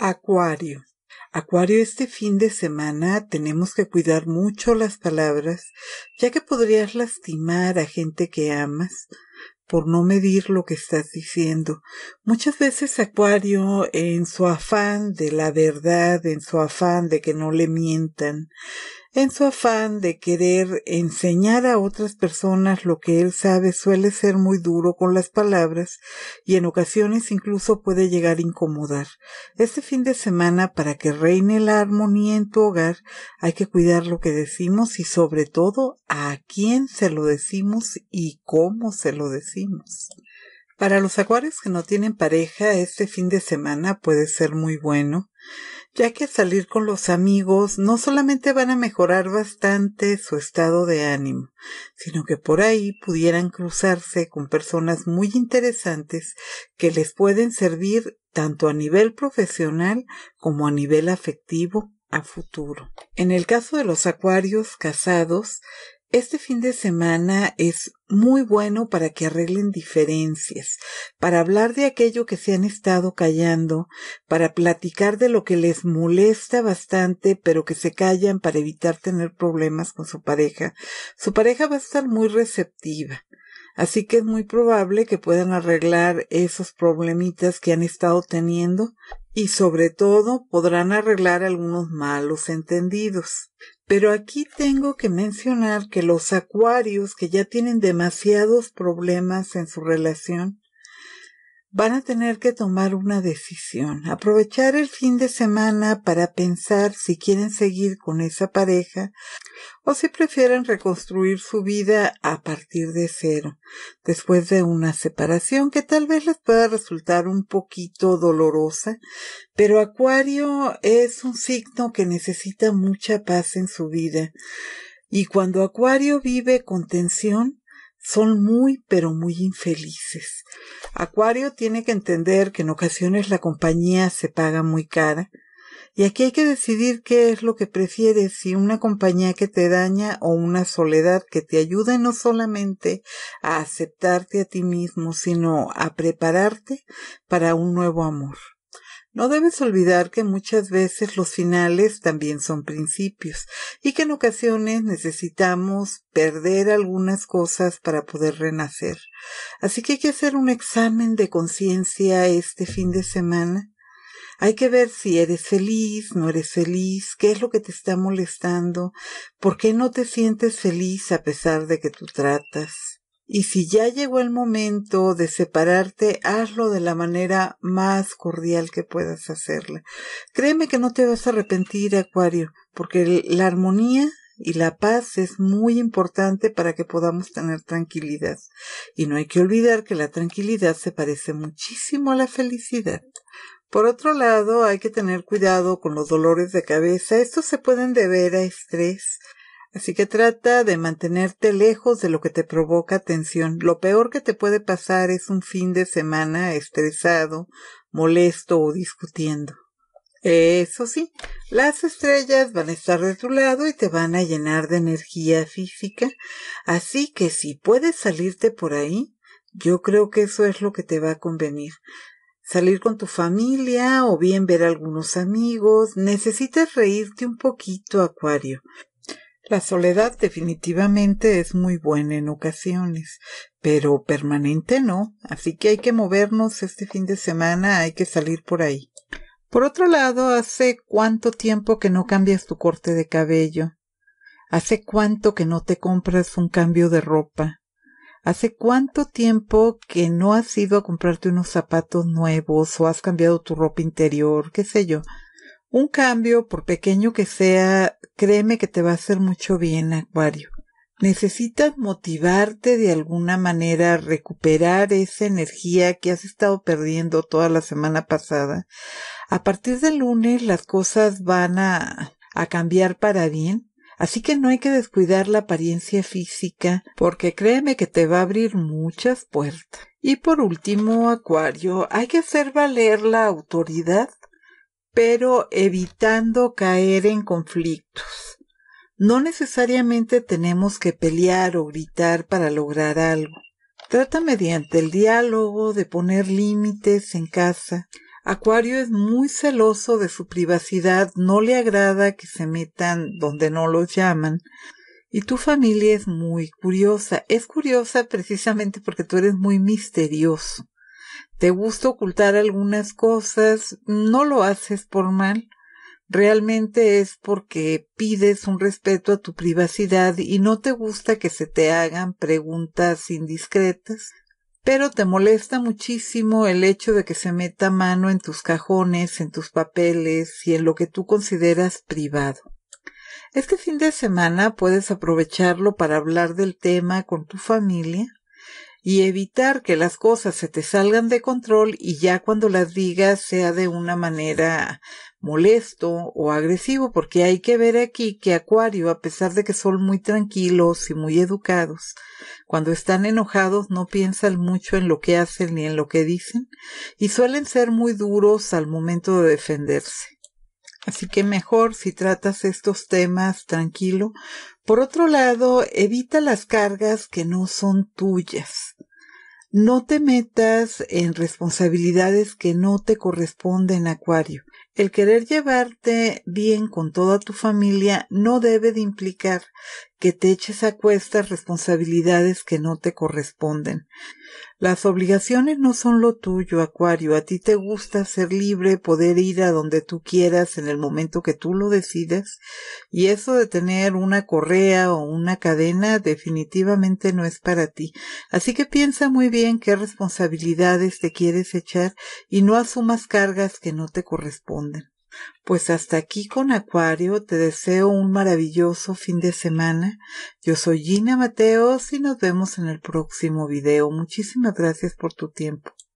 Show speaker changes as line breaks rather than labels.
Acuario. Acuario, este fin de semana tenemos que cuidar mucho las palabras, ya que podrías lastimar a gente que amas por no medir lo que estás diciendo. Muchas veces Acuario, en su afán de la verdad, en su afán de que no le mientan, en su afán de querer enseñar a otras personas lo que él sabe suele ser muy duro con las palabras y en ocasiones incluso puede llegar a incomodar. Este fin de semana para que reine la armonía en tu hogar hay que cuidar lo que decimos y sobre todo a quién se lo decimos y cómo se lo decimos. Para los acuarios que no tienen pareja, este fin de semana puede ser muy bueno ya que salir con los amigos no solamente van a mejorar bastante su estado de ánimo, sino que por ahí pudieran cruzarse con personas muy interesantes que les pueden servir tanto a nivel profesional como a nivel afectivo a futuro. En el caso de los acuarios casados, este fin de semana es muy bueno para que arreglen diferencias, para hablar de aquello que se han estado callando, para platicar de lo que les molesta bastante, pero que se callan para evitar tener problemas con su pareja. Su pareja va a estar muy receptiva. Así que es muy probable que puedan arreglar esos problemitas que han estado teniendo y sobre todo podrán arreglar algunos malos entendidos. Pero aquí tengo que mencionar que los acuarios que ya tienen demasiados problemas en su relación van a tener que tomar una decisión, aprovechar el fin de semana para pensar si quieren seguir con esa pareja o si prefieren reconstruir su vida a partir de cero, después de una separación que tal vez les pueda resultar un poquito dolorosa, pero Acuario es un signo que necesita mucha paz en su vida. Y cuando Acuario vive con tensión, son muy pero muy infelices. Acuario tiene que entender que en ocasiones la compañía se paga muy cara y aquí hay que decidir qué es lo que prefieres, si una compañía que te daña o una soledad que te ayude no solamente a aceptarte a ti mismo, sino a prepararte para un nuevo amor. No debes olvidar que muchas veces los finales también son principios y que en ocasiones necesitamos perder algunas cosas para poder renacer. Así que hay que hacer un examen de conciencia este fin de semana. Hay que ver si eres feliz, no eres feliz, qué es lo que te está molestando, por qué no te sientes feliz a pesar de que tú tratas y si ya llegó el momento de separarte, hazlo de la manera más cordial que puedas hacerla. Créeme que no te vas a arrepentir, Acuario, porque la armonía y la paz es muy importante para que podamos tener tranquilidad. Y no hay que olvidar que la tranquilidad se parece muchísimo a la felicidad. Por otro lado, hay que tener cuidado con los dolores de cabeza. Estos se pueden deber a estrés, Así que trata de mantenerte lejos de lo que te provoca tensión. Lo peor que te puede pasar es un fin de semana estresado, molesto o discutiendo. Eso sí, las estrellas van a estar de tu lado y te van a llenar de energía física, así que si puedes salirte por ahí, yo creo que eso es lo que te va a convenir. Salir con tu familia o bien ver a algunos amigos, necesitas reírte un poquito, Acuario. La soledad definitivamente es muy buena en ocasiones, pero permanente no, así que hay que movernos este fin de semana, hay que salir por ahí. Por otro lado, ¿hace cuánto tiempo que no cambias tu corte de cabello? ¿Hace cuánto que no te compras un cambio de ropa? ¿Hace cuánto tiempo que no has ido a comprarte unos zapatos nuevos o has cambiado tu ropa interior? ¿Qué sé yo? Un cambio, por pequeño que sea, créeme que te va a hacer mucho bien, Acuario. Necesitas motivarte de alguna manera, recuperar esa energía que has estado perdiendo toda la semana pasada. A partir del lunes las cosas van a, a cambiar para bien. Así que no hay que descuidar la apariencia física, porque créeme que te va a abrir muchas puertas. Y por último, Acuario, hay que hacer valer la autoridad pero evitando caer en conflictos. No necesariamente tenemos que pelear o gritar para lograr algo. Trata mediante el diálogo de poner límites en casa. Acuario es muy celoso de su privacidad, no le agrada que se metan donde no los llaman. Y tu familia es muy curiosa. Es curiosa precisamente porque tú eres muy misterioso te gusta ocultar algunas cosas, no lo haces por mal, realmente es porque pides un respeto a tu privacidad y no te gusta que se te hagan preguntas indiscretas, pero te molesta muchísimo el hecho de que se meta mano en tus cajones, en tus papeles y en lo que tú consideras privado. Este fin de semana puedes aprovecharlo para hablar del tema con tu familia y evitar que las cosas se te salgan de control y ya cuando las digas sea de una manera molesto o agresivo, porque hay que ver aquí que Acuario, a pesar de que son muy tranquilos y muy educados, cuando están enojados no piensan mucho en lo que hacen ni en lo que dicen y suelen ser muy duros al momento de defenderse. Así que mejor si tratas estos temas tranquilo. Por otro lado, evita las cargas que no son tuyas. No te metas en responsabilidades que no te corresponden, Acuario. El querer llevarte bien con toda tu familia no debe de implicar que te eches a cuestas responsabilidades que no te corresponden. Las obligaciones no son lo tuyo, Acuario. A ti te gusta ser libre, poder ir a donde tú quieras en el momento que tú lo decidas. Y eso de tener una correa o una cadena definitivamente no es para ti. Así que piensa muy bien qué responsabilidades te quieres echar y no asumas cargas que no te corresponden. Pues hasta aquí con Acuario, te deseo un maravilloso fin de semana. Yo soy Gina Mateos y nos vemos en el próximo video. Muchísimas gracias por tu tiempo.